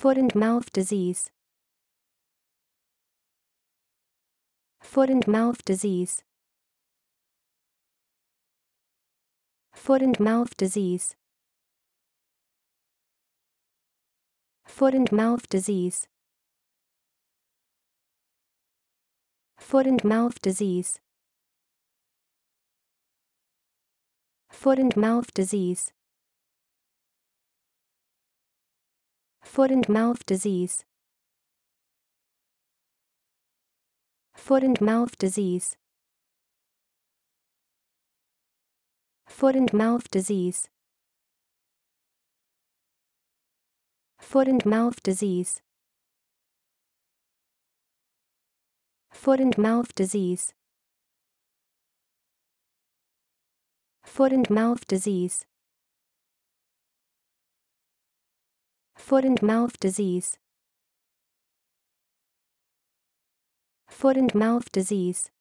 Foot and mouth disease. Foot and mouth disease. Foot and mouth disease. Foot and mouth disease. Foot and mouth disease. Foot and mouth disease. Foot and mouth disease. Foot and mouth disease. Foot and mouth disease. Foot and mouth disease. Foot and mouth disease. Foot and mouth disease. Foot and mouth disease. Foot and mouth disease.